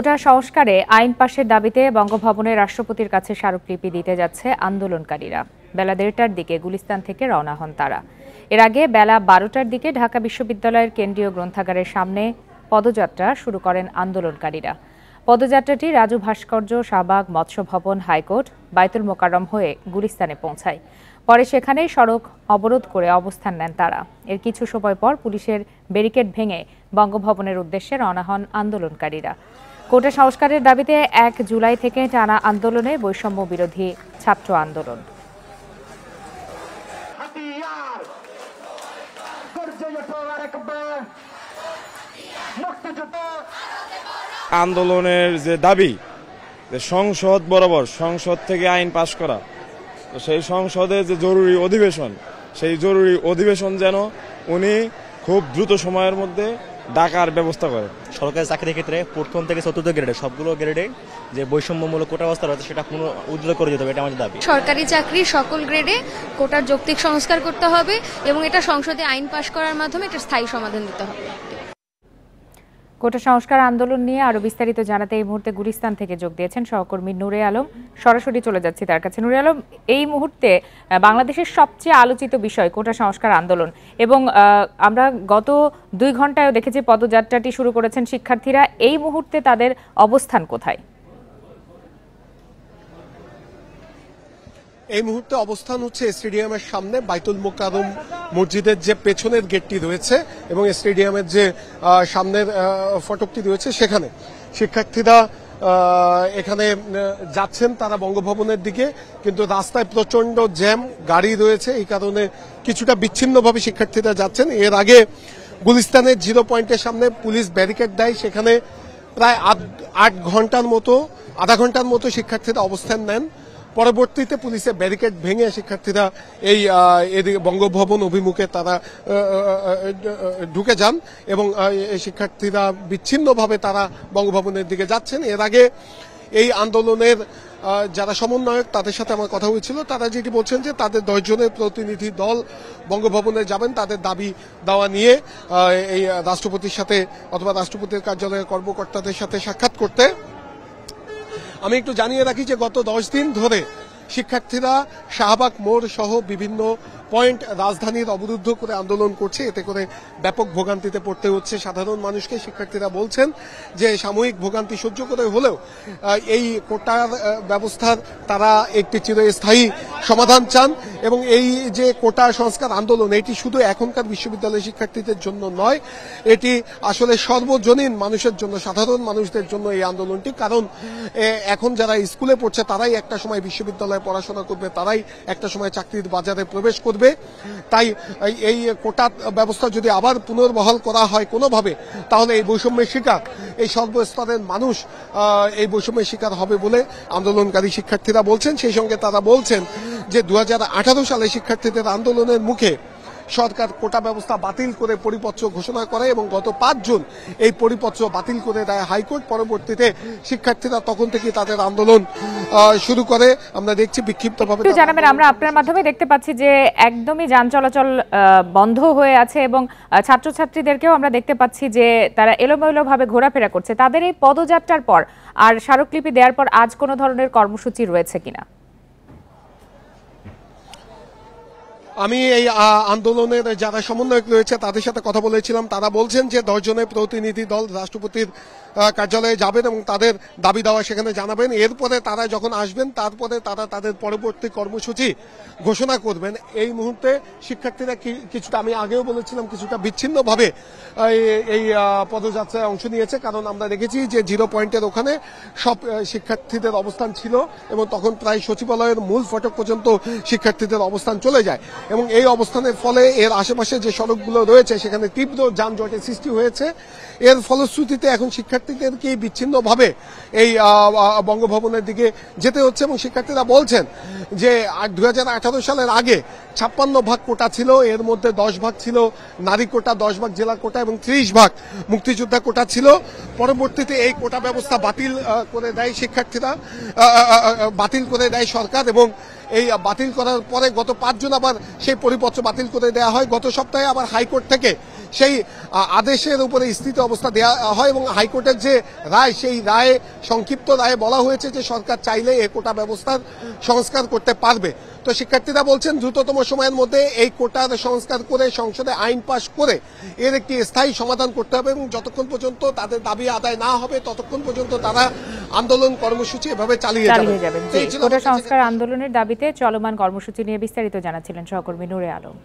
কোটা সংস্কারে আইন পাশের দাবিতে বঙ্গভবনে রাষ্ট্রপতির কাছে স্মারকলিপি দিতে যাচ্ছে আন্দোলনকারীরা বেলা দেড়টার দিকে গুলিস্তান থেকে রওনা হন তারা এর আগে বেলা বারোটার দিকে ঢাকা বিশ্ববিদ্যালয়ের কেন্দ্রীয় গ্রন্থাগারের সামনে পদযাত্রা শুরু করেন আন্দোলনকারীরা পদযাত্রাটি রাজু ভাস্কর্য শাহবাগ মৎস্য ভবন হাইকোর্ট বায়তুল মোকারম হয়ে গুলিস্তানে পৌঁছায় পরে সেখানে সড়ক অবরোধ করে অবস্থান নেন তারা এর কিছু সময় পর পুলিশের ব্যারিকেড ভেঙে বঙ্গভবনের উদ্দেশ্যে রওনা হন আন্দোলনকারীরা কোটা সংস্কারের দাবিতে এক জুলাই থেকে টানা আন্দোলনে বৈষম্য বিরোধী ছাত্র আন্দোলন আন্দোলনের যে দাবি যে সংসদ বরাবর সংসদ থেকে আইন পাশ করা তো সেই সংসদে যে জরুরি অধিবেশন সেই জরুরি অধিবেশন যেন উনি খুব দ্রুত সময়ের মধ্যে ডাকার ব্যবস্থা করে সরকারি চাকরির ক্ষেত্রে প্রথম থেকে চতুর্থ গ্রেডে সবগুলো গ্রেডে যে বৈষম্যমূলক কোটা ব্যবস্থা রয়েছে সেটা পুনঃ উজ্জ্বল করে দিতে হবে এটা আমাদের দাবি সরকারি চাকরি সকল গ্রেডে কোটার যৌক্তিক সংস্কার করতে হবে এবং এটা সংসদে আইন পাশ করার মাধ্যমে এটা স্থায়ী সমাধান দিতে হবে কোটা সংস্কার আন্দোলন নিয়ে আরো বিস্তারিত জানাতে এই মুহূর্তে গুলিস্তান থেকে যোগ দিয়েছেন সহকর্মী নুরে আলম সরাসরি চলে যাচ্ছি তার কাছে নুরে আলম এই মুহূর্তে বাংলাদেশের সবচেয়ে আলোচিত বিষয় কোটা সংস্কার আন্দোলন এবং আমরা গত দুই ঘন্টায়ও দেখেছি পদযাত্রাটি শুরু করেছেন শিক্ষার্থীরা এই মুহূর্তে তাদের অবস্থান কোথায় এই মুহূর্তে অবস্থান হচ্ছে স্টেডিয়ামের সামনে বাইতুল মোকারম মসজিদের যে পেছনের গেটটি রয়েছে এবং স্টেডিয়ামের যে সামনের ফটকটি রয়েছে সেখানে শিক্ষার্থীরা এখানে যাচ্ছেন তারা বঙ্গভবনের দিকে কিন্তু রাস্তায় প্রচন্ড জ্যাম গাড়ি রয়েছে এই কারণে কিছুটা বিচ্ছিন্নভাবে শিক্ষার্থীরা যাচ্ছেন এর আগে গুলিস্তানের জিরো পয়েন্টের সামনে পুলিশ ব্যারিকেড দেয় সেখানে প্রায় আট ঘন্টার মতো আধা ঘন্টার মতো শিক্ষার্থীরা অবস্থান নেন পরবর্তীতে পুলিশে ব্যারিকেড ভেঙে শিক্ষার্থীরা এই এদিকে বঙ্গভবন অভিমুখে তারা ঢুকে যান এবং শিক্ষার্থীরা বিচ্ছিন্নভাবে তারা বঙ্গভবনের দিকে যাচ্ছেন এর আগে এই আন্দোলনের যারা সমন্বয়ক তাদের সাথে আমার কথা হয়েছিল তারা যেটি বলছেন যে তাদের দশজনের প্রতিনিধি দল বঙ্গভবনে যাবেন তাদের দাবি দেওয়া নিয়ে এই রাষ্ট্রপতির সাথে অথবা রাষ্ট্রপতির কার্যালয়ের কর্মকর্তাদের সাথে সাক্ষাৎ করতে আমি একটু জানিয়ে রাখি যে গত দশ দিন ধরে শিক্ষার্থীরা শাহবাগ মোড় সহ বিভিন্ন পয়েন্ট রাজধানীর অবরুদ্ধ করে আন্দোলন করছে এতে করে ব্যাপক ভোগান্তিতে পড়তে হচ্ছে সাধারণ মানুষকে শিক্ষার্থীরা বলছেন যে সাময়িক ভোগান্তি সহ্য করে হলেও এই কোটার ব্যবস্থার তারা একটি চিরস্থায়ী সমাধান চান এবং এই যে কোটা সংস্কার আন্দোলন এটি শুধু এখনকার বিশ্ববিদ্যালয় শিক্ষার্থীদের জন্য নয় এটি আসলে সর্বজনীন মানুষের জন্য সাধারণ মানুষদের জন্য এই আন্দোলনটি কারণ এখন যারা স্কুলে পড়ছে তারাই একটা সময় বিশ্ববিদ্যালয়ে পড়াশোনা করবে তারাই একটা সময় চাকরির বাজারে প্রবেশ করবে ঘটবে তাই এই কোটা ব্যবস্থা যদি আবার পুনর্বহাল করা হয় কোনোভাবে তাহলে এই বৈষম্যের শিকার এই সর্বস্তরের মানুষ এই বৈষম্যের শিকার হবে বলে আন্দোলনকারী শিক্ষার্থীরা বলছেন সেই সঙ্গে তারা বলছেন যে দু সালে শিক্ষার্থীদের আন্দোলনের মুখে সরকার কোটা ব্যবস্থা বাতিল করে পরিপত্র ঘোষণা করে এবং গত পাঁচ জুন এই পরিপত্র বাতিল করে দেয় হাইকোর্ট পরবর্তীতে শিক্ষার্থীরা তখন থেকে তাদের আন্দোলন শুরু করে আমরা দেখছি বিক্ষিপ্তভাবে জানাবেন আমরা আপনার মাধ্যমে দেখতে পাচ্ছি যে একদমই যান চলাচল বন্ধ হয়ে আছে এবং ছাত্রছাত্রীদেরকেও আমরা দেখতে পাচ্ছি যে তারা এলোমেলোভাবে ঘোরাফেরা করছে তাদের এই পদযাত্রার পর আর স্মারকলিপি দেওয়ার পর আজ কোনো ধরনের কর্মসূচি রয়েছে কিনা আমি এই আন্দোলনের যারা সমন্বয়ক রয়েছে তাদের সাথে কথা বলেছিলাম তারা বলছেন যে দশজনের প্রতিনিধি দল রাষ্ট্রপতির কার্যালয়ে যাবেন এবং তাদের দাবি দাওয়া সেখানে জানাবেন এরপরে তারা যখন আসবেন তারপরে তারা তাদের পরবর্তী কর্মসূচি ঘোষণা করবেন এই মুহূর্তে শিক্ষার্থীরা কিছুটা আমি আগেও বলেছিলাম কিছুটা বিচ্ছিন্নভাবে এই পদযাত্রায় অংশ নিয়েছে কারণ আমরা দেখেছি যে জিরো পয়েন্টের ওখানে সব শিক্ষার্থীদের অবস্থান ছিল এবং তখন প্রায় সচিবালয়ের মূল ফটক পর্যন্ত শিক্ষার্থীদের অবস্থান চলে যায় এবং এই অবস্থানের ফলে এর আশেপাশে যে সড়কগুলো রয়েছে সেখানে তীব্র যানজটের সৃষ্টি হয়েছে এর ফলশ্রুতিতে এখন শিক্ষার্থী শিক্ষার্থীদেরকেই বিচ্ছিন্নভাবে এই বঙ্গভবনের দিকে যেতে হচ্ছে এবং শিক্ষার্থীরা বলছেন যে দু সালের আগে ছাপ্পান্ন ভাগ কোটা ছিল এর মধ্যে দশ ভাগ ছিল নারী কোটা দশ ভাগ জেলা কোটা এবং ত্রিশ ভাগ মুক্তিযোদ্ধা কোটা ছিল পরবর্তীতে এই কোটা ব্যবস্থা বাতিল করে দেয় শিক্ষার্থীরা বাতিল করে দেয় সরকার এবং এই বাতিল করার পরে গত পাঁচজন আবার সেই পরিপত্র বাতিল করে দেওয়া হয় গত সপ্তাহে আবার হাইকোর্ট থেকে সেই আদেশের উপরে স্থিত অবস্থা দেওয়া হয় এবং হাইকোর্টের যে রায় সেই রায়ে সংক্ষিপ্ত রায়ে বলা হয়েছে যে সরকার চাইলে এ কোটা ব্যবস্থার সংস্কার করতে পারবে তো শিক্ষার্থীরা বলছেন দ্রুততম সময়ের মধ্যে এই কোটার সংস্কার করে সংসদে আইন পাশ করে এর একটি স্থায়ী সমাধান করতে হবে এবং যতক্ষণ পর্যন্ত তাদের দাবি আদায় না হবে ততক্ষণ পর্যন্ত তারা আন্দোলন কর্মসূচি এভাবে চালিয়ে যাবেন কোটা সংস্কার আন্দোলনের দাবিতে চলমান কর্মসূচি নিয়ে বিস্তারিত জানাচ্ছিলেন সহকর্মী নুরে আলম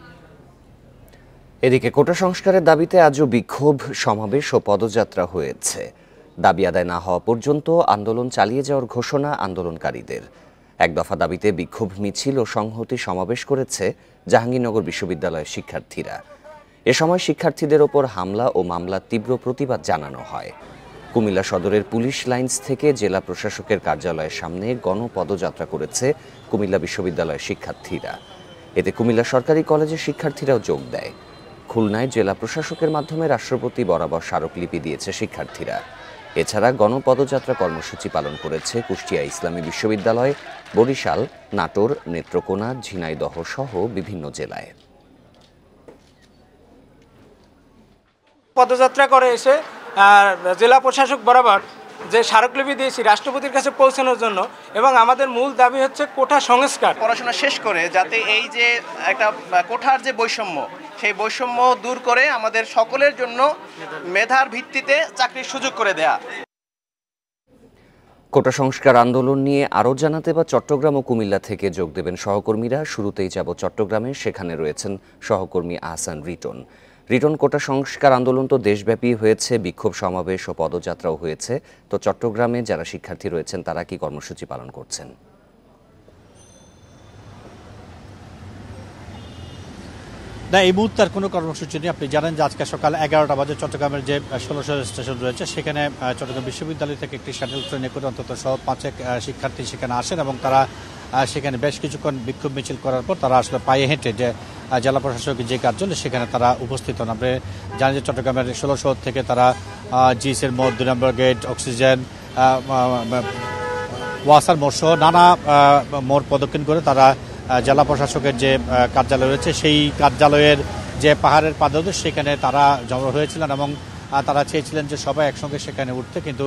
এদিকে কোটা সংস্কারের দাবিতে আজও বিক্ষোভ সমাবেশ ও পদযাত্রা হয়েছে দাবি আদায় না হওয়া পর্যন্ত আন্দোলন চালিয়ে যাওয়ার ঘোষণা আন্দোলনকারীদের এক দফা দাবিতে বিক্ষোভ মিছিল ও সংহতি সমাবেশ করেছে জাহাঙ্গীরনগর বিশ্ববিদ্যালয়ের শিক্ষার্থীরা এ সময় শিক্ষার্থীদের ওপর হামলা ও মামলার তীব্র প্রতিবাদ জানানো হয় কুমিল্লা সদরের পুলিশ লাইন্স থেকে জেলা প্রশাসকের কার্যালয়ের সামনে গণপদযাত্রা করেছে কুমিল্লা বিশ্ববিদ্যালয়ের শিক্ষার্থীরা এতে কুমিল্লা সরকারি কলেজের শিক্ষার্থীরাও যোগ দেয় খুলনায় জেলা প্রশাসকের মাধ্যমে রাষ্ট্রপতি বরাবর স্মারকলিপি দিয়েছে শিক্ষার্থীরা এছাড়া গণপদযাত্রা কর্মসূচি পালন করেছে কুষ্টিয়া ইসলামী বিশ্ববিদ্যালয় বরিশাল নাটোর নেত্রকোনা ঝিনাইদহ সহ বিভিন্ন জেলায় পদযাত্রা করে এসে জেলা প্রশাসক বরাবর যে স্মারকলিপি দিয়েছি রাষ্ট্রপতির কাছে পৌঁছানোর জন্য এবং আমাদের মূল দাবি হচ্ছে কোঠা সংস্কার পড়াশোনা শেষ করে যাতে এই যে একটা কোঠার যে বৈষম্য সেই বৈষম্য দূর করে আমাদের সকলের জন্য মেধার ভিত্তিতে চাকরির সুযোগ করে দেয়া কোটা সংস্কার আন্দোলন নিয়ে আরও জানাতে বা চট্টগ্রাম ও কুমিল্লা থেকে যোগ দেবেন সহকর্মীরা শুরুতেই যাব চট্টগ্রামে সেখানে রয়েছেন সহকর্মী আহসান রিটন রিটন কোটা সংস্কার আন্দোলন তো দেশব্যাপী হয়েছে বিক্ষোভ সমাবেশ ও পদযাত্রাও হয়েছে তো চট্টগ্রামে যারা শিক্ষার্থী রয়েছেন তারা কি কর্মসূচি পালন করছেন না এই মুহূর্তে আর কোনো কর্মসূচি নেই আপনি জানেন যে আজকে সকাল এগারোটা বাজে চট্টগ্রামের যে ষোলোশো স্টেশন রয়েছে সেখানে চট্টগ্রাম বিশ্ববিদ্যালয় থেকে একটি শাটল ট্রেনে করে অন্তত সহ পাঁচেক শিক্ষার্থী সেখানে আসেন এবং তারা সেখানে বেশ কিছুক্ষণ বিক্ষোভ মিছিল করার পর তারা আসলে পায়ে হেঁটে যে জেলা প্রশাসকের যে কার্যালয় সেখানে তারা উপস্থিত হন আপনি জানেন যে চট্টগ্রামের ষোলো শহর থেকে তারা জিএসের মোড় দুই নম্বর গেট অক্সিজেন ওয়াসার মোড় সহ নানা মোড় প্রদক্ষিণ করে তারা জেলা প্রশাসকের যে কার্যালয় রয়েছে সেই কার্যালয়ের যে পাহাড়ের পাদদেশ সেখানে তারা জমা হয়েছিলেন এবং তারা চেয়েছিলেন যে সবাই একসঙ্গে সেখানে উঠতে কিন্তু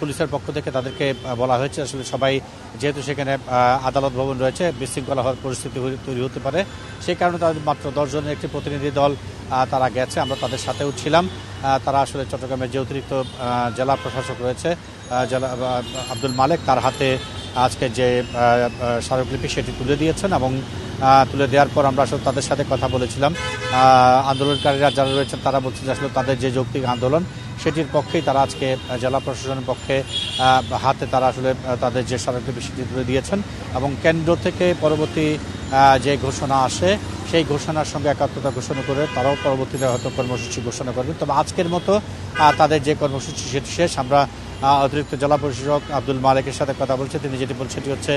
পুলিশের পক্ষ থেকে তাদেরকে বলা হয়েছে আসলে সবাই যেহেতু সেখানে আদালত ভবন রয়েছে বিশৃঙ্খলা হওয়ার পরিস্থিতি তৈরি হতে পারে সেই কারণে তাদের মাত্র দশজনের একটি প্রতিনিধি দল তারা গেছে আমরা তাদের সাথেও ছিলাম তারা আসলে চট্টগ্রামের যে অতিরিক্ত জেলা প্রশাসক রয়েছে জেলা আব্দুল মালেক তার হাতে আজকে যে স্মারকলিপি সেটি তুলে দিয়েছেন এবং তুলে দেওয়ার পর আমরা আসলে তাদের সাথে কথা বলেছিলাম আন্দোলনকারীরা যারা রয়েছেন তারা বলছেন যে আসলে তাদের যে যৌক্তিক আন্দোলন সেটির পক্ষেই তারা আজকে জেলা প্রশাসনের পক্ষে হাতে তারা আসলে তাদের যে স্মারকলিপি সেটি তুলে দিয়েছেন এবং কেন্দ্র থেকে পরবর্তী যে ঘোষণা আসে সেই ঘোষণার সঙ্গে একাত্মতা ঘোষণা করে তারাও পরবর্তীতে হয়তো কর্মসূচি ঘোষণা করবেন তবে আজকের মতো তাদের যে কর্মসূচি সেটি শেষ আমরা অতিরিক্ত জেলা প্রশাসক আব্দুল মালিকের সাথে কথা বলছি তিনি যেটি বলছেন সেটি হচ্ছে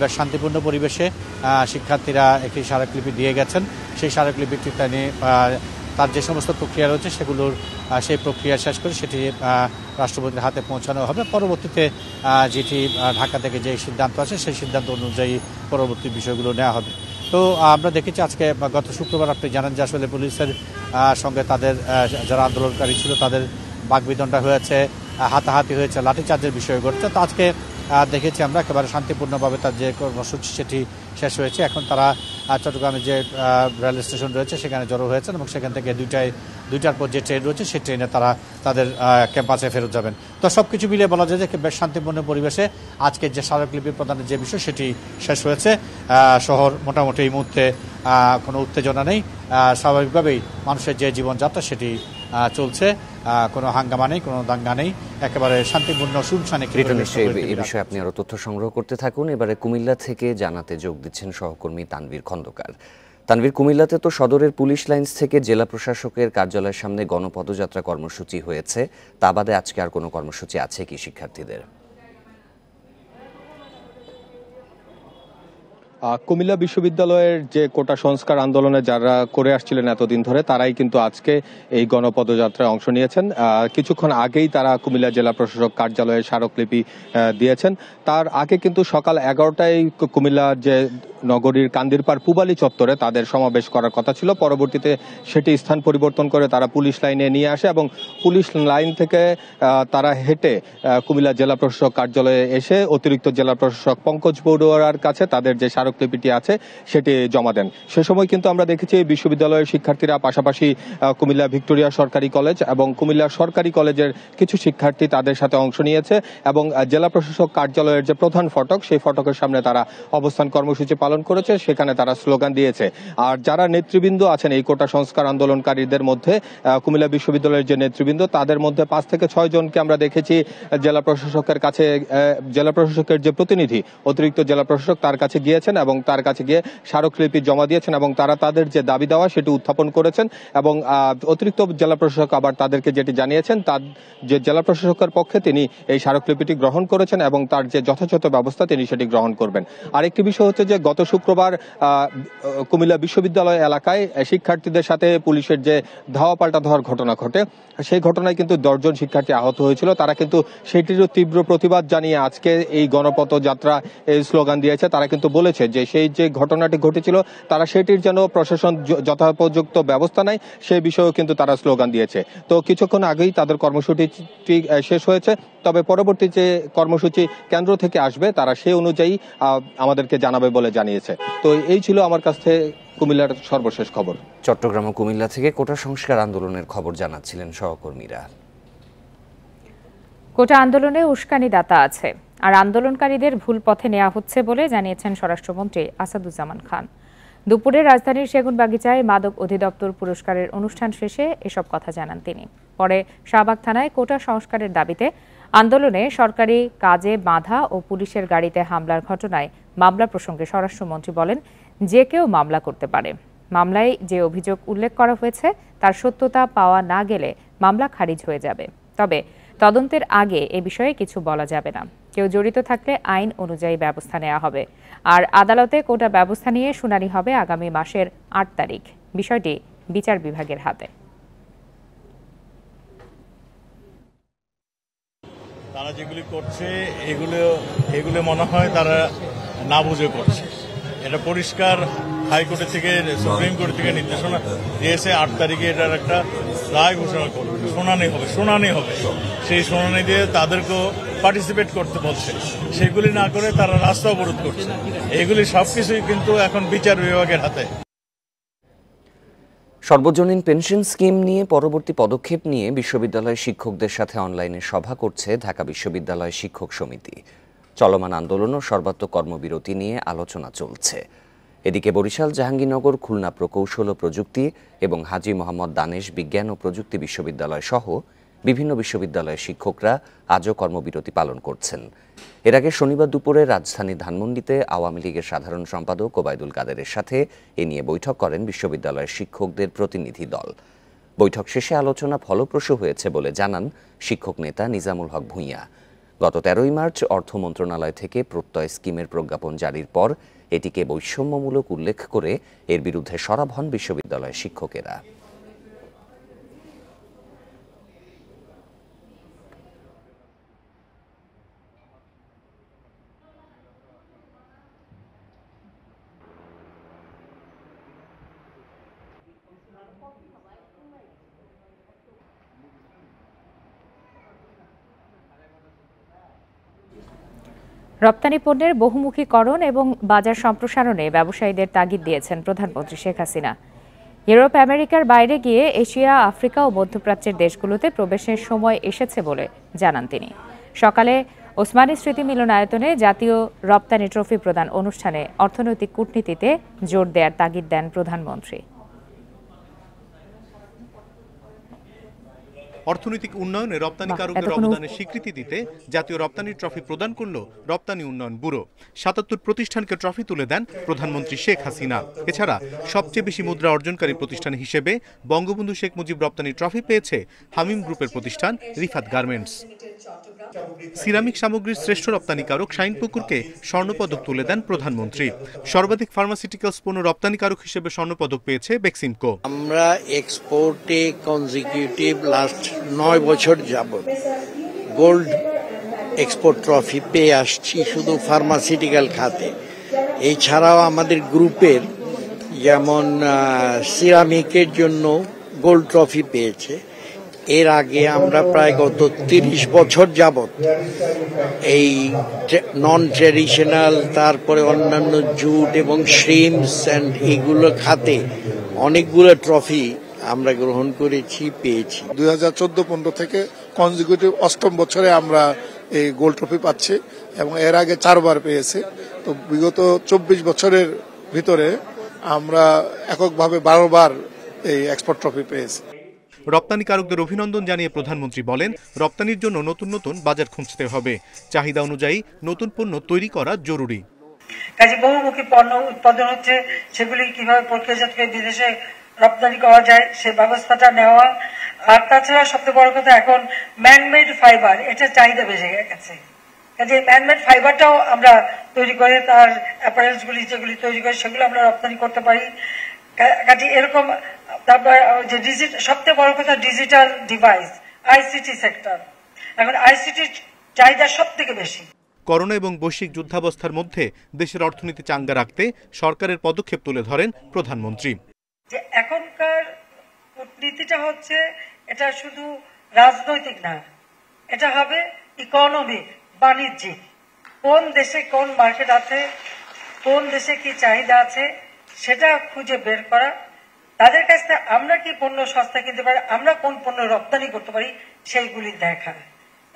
বেশ শান্তিপূর্ণ পরিবেশে শিক্ষার্থীরা একটি স্মারকলিপি দিয়ে গেছেন সেই স্মারকলিপিটি তিনি তার যে সমস্ত প্রক্রিয়া রয়েছে সেগুলোর সেই প্রক্রিয়া শেষ করে সেটি রাষ্ট্রপতির হাতে পৌঁছানো হবে পরবর্তীতে যেটি ঢাকা থেকে যে সিদ্ধান্ত আছে সেই সিদ্ধান্ত অনুযায়ী পরবর্তী বিষয়গুলো নেওয়া হবে তো আমরা দেখেছি আজকে গত শুক্রবার আপনি জানেন যে আসলে পুলিশের সঙ্গে তাদের যারা আন্দোলনকারী ছিল তাদের বাগবিদণ্ডা হয়েছে হাতাহাতি হয়েছে লাঠিচার্জের বিষয় ঘটছে তো আজকে দেখেছি আমরা একেবারে শান্তিপূর্ণভাবে তার যে কর্মসূচি সেটি শেষ হয়েছে এখন তারা চট্টগ্রামে যে রেল স্টেশন রয়েছে সেখানে জড়ো হয়েছেন এবং সেখান থেকে দুইটায় দুইটার পর যে ট্রেন রয়েছে সেই ট্রেনে তারা তাদের ক্যাম্পাসে ফেরত যাবেন তো সব কিছু মিলিয়ে বলা যায় যে বেশ শান্তিপূর্ণ পরিবেশে আজকে যে স্মারকলিপি প্রদানের যে বিষয় সেটি শেষ হয়েছে শহর মোটামুটি এই মুহূর্তে কোনো উত্তেজনা নেই স্বাভাবিকভাবেই মানুষের যে জীবনযাত্রা সেটি চলছে কোনো হাঙ্গামা নেই কোনো দাঙ্গা নেই একেবারে শান্তিপূর্ণ শুনশানে এ বিষয়ে আপনি আরও তথ্য সংগ্রহ করতে থাকুন এবারে কুমিল্লা থেকে জানাতে যোগ দিচ্ছেন সহকর্মী তানবীর খন্দকার তানভীর কুমিল্লাতে তো সদরের পুলিশ লাইন্স থেকে জেলা প্রশাসকের কার্যালয়ের সামনে গণপদযাত্রা কর্মসূচি হয়েছে তা বাদে আজকে আর কোনো কর্মসূচি আছে কি শিক্ষার্থীদের কুমিল্লা বিশ্ববিদ্যালয়ের যে কোটা সংস্কার আন্দোলনে যারা করে আসছিলেন এতদিন ধরে তারাই কিন্তু আজকে এই গণপদযাত্রায় অংশ নিয়েছেন কিছুক্ষণ আগেই তারা কুমিল্লা জেলা প্রশাসক কার্যালয়ে স্মারকলিপি দিয়েছেন তার আগে কিন্তু সকাল এগারোটায় কুমিল্লা যে নগরীর কান্দিরপাড় পুবালি চত্বরে তাদের সমাবেশ করার কথা ছিল পরবর্তীতে সেটি স্থান পরিবর্তন করে তারা পুলিশ লাইনে নিয়ে আসে এবং পুলিশ লাইন থেকে তারা হেঁটে কুমিল্লা জেলা প্রশাসক কার্যালয়ে এসে অতিরিক্ত জেলা প্রশাসক পঙ্কজ বড়ুয়ার কাছে তাদের যে স্মারকলিপিটি আছে সেটি জমা দেন সে সময় কিন্তু আমরা দেখেছি বিশ্ববিদ্যালয়ের শিক্ষার্থীরা পাশাপাশি কুমিল্লা ভিক্টোরিয়া সরকারি কলেজ এবং কুমিল্লা সরকারি কলেজের কিছু শিক্ষার্থী তাদের সাথে অংশ নিয়েছে এবং জেলা প্রশাসক কার্যালয়ের যে প্রধান ফটক সেই ফটকের সামনে তারা অবস্থান কর্মসূচি পালন করেছে সেখানে তারা স্লোগান দিয়েছে আর যারা নেতৃবৃন্দ আছেন এই কোটা সংস্কার আন্দোলনকারীদের মধ্যে কুমিল্লা বিশ্ববিদ্যালয়ের যে নেতৃবৃন্দ তাদের মধ্যে পাঁচ থেকে ছয় জনকে আমরা দেখেছি জেলা প্রশাসকের কাছে জেলা প্রশাসকের যে প্রতিনিধি অতিরিক্ত জেলা প্রশাসক তার কাছে গিয়েছেন এবং তার কাছে গিয়ে স্মারকলিপি জমা দিয়েছেন এবং তারা তাদের যে দাবি দেওয়া সেটি উত্থাপন করেছেন এবং অতিরিক্ত জেলা প্রশাসক আবার তাদেরকে যেটি জানিয়েছেন তার যে জেলা প্রশাসকের পক্ষে তিনি এই স্মারকলিপিটি গ্রহণ করেছেন এবং তার যে যথাযথ ব্যবস্থা তিনি সেটি গ্রহণ করবেন আরেকটি বিষয় হচ্ছে যে গত শুক্রবার কুমিল্লা বিশ্ববিদ্যালয় এলাকায় শিক্ষার্থীদের সাথে পুলিশের যে ধাওয়া পাল্টা ধোয়ার ঘটনা ঘটে সেই ঘটনায় কিন্তু দশজন শিক্ষার্থী আহত হয়েছিল তারা কিন্তু সেটিরও তীব্র প্রতিবাদ জানিয়ে আজকে এই গণপথ যাত্রা এই স্লোগান দিয়েছে তারা কিন্তু বলেছে যে সেই যে ঘটনাটি ঘটেছিল তারা সেটির যেন প্রশাসন যথোপযুক্ত ব্যবস্থা নেয় সে বিষয়েও কিন্তু তারা স্লোগান দিয়েছে তো কিছুক্ষণ আগেই তাদের কর্মসূচিটি শেষ হয়েছে তবে পরবর্তী যে কর্মসূচি কেন্দ্র থেকে আসবে তারা সেই অনুযায়ী আমাদেরকে জানাবে বলে জানিয়েছে তো এই ছিল আমার কাছ থেকে কুমিল্লার সর্বশেষ খবর চট্টগ্রাম ও কুমিল্লা থেকে কোটা সংস্কার আন্দোলনের খবর জানাচ্ছিলেন সহকর্মীরা কোটা আন্দোলনে উস্কানি দাতা আছে আর আন্দোলনকারীদের ভুল পথে নেওয়া হচ্ছে বলে জানিয়েছেন স্বরাষ্ট্রমন্ত্রী আসাদুজ্জামান খান দুপুরে রাজধানীর সেগুনবাগিচায় মাদক অধিদপ্তর পুরস্কারের অনুষ্ঠান শেষে এসব কথা জানান তিনি পরে শাহবাগ থানায় কোটা সংস্কারের দাবিতে আন্দোলনে সরকারি কাজে বাধা ও পুলিশের গাড়িতে হামলার ঘটনায় মামলা প্রসঙ্গে স্বরাষ্ট্রমন্ত্রী বলেন যে কেউ মামলা করতে পারে মামলায় যে অভিযোগ উল্লেখ করা হয়েছে তার সত্যতা পাওয়া না গেলে মামলা খারিজ হয়ে যাবে তবে তদন্তের আগে এ বিষয়ে কিছু বলা যাবে না কেউ জড়িত থাকলে আইন অনুযায়ী ব্যবস্থা নেওয়া হবে আর আদালতে কোটা ব্যবস্থা নিয়ে শুনানি হবে আগামী মাসের আট তারিখ বিষয়টি বিচার বিভাগের হাতে তারা যেগুলি করছে এগুলো এগুলো মনে হয় তারা না বুঝে করছে এটা পরিষ্কার হাইকোর্টের থেকে সুপ্রিম কোর্ট থেকে নির্দেশনা দিয়েছে আট তারিখে এটার একটা রায় ঘোষণা করবে শুনানি হবে শুনানি হবে সেই শুনানি দিয়ে তাদেরকেও পার্টিসিপেট করতে বলছে সেগুলি না করে তারা রাস্তা অবরোধ করছে এগুলি সবকিছুই কিন্তু এখন বিচার বিভাগের হাতে সর্বজনীন পেনশন স্কিম নিয়ে পরবর্তী পদক্ষেপ নিয়ে বিশ্ববিদ্যালয়ের শিক্ষকদের সাথে অনলাইনে সভা করছে ঢাকা বিশ্ববিদ্যালয় শিক্ষক সমিতি চলমান আন্দোলন ও সর্বাত্মক কর্মবিরতি নিয়ে আলোচনা চলছে এদিকে বরিশাল জাহাঙ্গীরনগর খুলনা প্রকৌশল ও প্রযুক্তি এবং হাজি মোহাম্মদ দানেশ বিজ্ঞান ও প্রযুক্তি বিশ্ববিদ্যালয় সহ বিভিন্ন বিশ্ববিদ্যালয়ের শিক্ষকরা আজও কর্মবিরতি পালন করছেন এর আগে শনিবার দুপুরে রাজধানী ধানমন্ডিতে আওয়ামী লীগের সাধারণ সম্পাদক ওবায়দুল কাদেরের সাথে এ নিয়ে বৈঠক করেন বিশ্ববিদ্যালয়ের শিক্ষকদের প্রতিনিধি দল বৈঠক শেষে আলোচনা ফলপ্রসূ হয়েছে বলে জানান শিক্ষক নেতা নিজামুল হক ভূঁইয়া গত তেরোই মার্চ অর্থ মন্ত্রণালয় থেকে প্রত্যয় স্কিমের প্রজ্ঞাপন জারির পর এটিকে বৈষম্যমূলক উল্লেখ করে এর বিরুদ্ধে সরব হন বিশ্ববিদ্যালয় শিক্ষকেরা রপ্তানি পণ্যের বহুমুখীকরণ এবং বাজার সম্প্রসারণে ব্যবসায়ীদের তাগিদ দিয়েছেন প্রধানমন্ত্রী শেখ হাসিনা ইউরোপ আমেরিকার বাইরে গিয়ে এশিয়া আফ্রিকা ও মধ্যপ্রাচ্যের দেশগুলোতে প্রবেশের সময় এসেছে বলে জানান তিনি সকালে ওসমানী স্মৃতি মিলনায়তনে জাতীয় রপ্তানি ট্রফি প্রদান অনুষ্ঠানে অর্থনৈতিক কূটনীতিতে জোর দেওয়ার তাগিদ দেন প্রধানমন্ত্রী অর্থনৈতিক উন্নয়নে রপ্তানিকারকদের অবদানের স্বীকৃতি দিতে জাতীয় রপ্তানি ট্রফি প্রদান করল রপ্তানি উন্নয়ন ব্যুরো সাতাত্তর প্রতিষ্ঠানকে ট্রফি তুলে দেন প্রধানমন্ত্রী শেখ হাসিনা এছাড়া সবচেয়ে বেশি মুদ্রা অর্জনকারী প্রতিষ্ঠান হিসেবে বঙ্গবন্ধু শেখ মুজিব রপ্তানি ট্রফি পেয়েছে হামিম গ্রুপের প্রতিষ্ঠান রিফাত গার্মেন্টস সিরামিক সামগ্রীর শ্রেষ্ঠ রপ্তানিকারক শাইন পুকুরকে স্বর্ণপদক তুলে দেন প্রধানমন্ত্রী সর্বাধিক ফার্মাসিউটিক্যালস পণ্য রপ্তানিকারক হিসেবে স্বর্ণপদক পেয়েছে বেক্সিমকো আমরা এক্সপোর্টে কনজিকিউটিভ লাস্ট নয় বছর যাব গোল্ড এক্সপোর্ট ট্রফি পেয়ে আসছি শুধু ফার্মাসিউটিক্যাল খাতে এছাড়াও আমাদের গ্রুপের যেমন সিরামিকের জন্য গোল্ড ট্রফি পেয়েছে এর আগে আমরা প্রায় গত তিরিশ বছর যাবৎ এই নন ট্রেডিশনাল তারপরে অন্যান্য জুট এবং শ্রিমস অ্যান্ড এগুলো খাতে অনেকগুলো ট্রফি আমরা গ্রহণ করেছি পেয়েছি দুই হাজার চোদ্দ পনেরো থেকে কনজিকিউটিভ অষ্টম বছরে আমরা এই গোল্ড ট্রফি পাচ্ছি এবং এর আগে চারবার পেয়েছে তো বিগত চব্বিশ বছরের ভিতরে আমরা এককভাবে বারোবার এই এক্সপোর্ট ট্রফি পেয়েছি রপ্তানিকারকদের অভিনন্দন জানিয়ে প্রধানমন্ত্রী বলেন রপ্তানির জন্য নতুন নতুন বাজার খুঁজতে হবে চাহিদা অনুযায়ী নতুন পণ্য তৈরি করা জরুরি কাজে বহুমুখী পণ্য উৎপাদন হচ্ছে সেগুলি কিভাবে প্রক্রিয়াজাত বিদেশে রপ্তানি করা যায় সে ব্যবস্থাটা নেওয়া আর তাছাড়া সবচেয়ে বড় কথা এখন ম্যানমেড ফাইবার এটা চাহিদা বেড়ে গেছে কাজে ম্যানমেড ফাইবারটাও আমরা তৈরি করে তার অ্যাপারেন্সগুলি যেগুলি তৈরি করে সেগুলো আমরা রপ্তানি করতে পারি কাজে এরকম তারপর যে ডিজিটাল সবচেয়ে বড় কথা ডিজিটাল ডিভাইস আইসিটি সেক্টর এখন আইসিটির চাহিদা সব থেকে বেশি করোনা এবং বৈশ্বিক যুদ্ধাবস্থার মধ্যে দেশের অর্থনীতি চাঙ্গা রাখতে সরকারের পদক্ষেপ তুলে ধরেন প্রধানমন্ত্রী যে এখনকার কূটনীতিটা হচ্ছে এটা শুধু রাজনৈতিক না এটা হবে ইকোনমিক বাণিজ্যিক কোন দেশে কোন মার্কেট আছে কোন দেশে কি চাহিদা আছে সেটা খুঁজে বের করা তাদের কাছ থেকে আমরা কি পণ্য সস্তা কিনতে পারি আমরা কোন পণ্য রপ্তানি করতে পারি সেইগুলি দেখা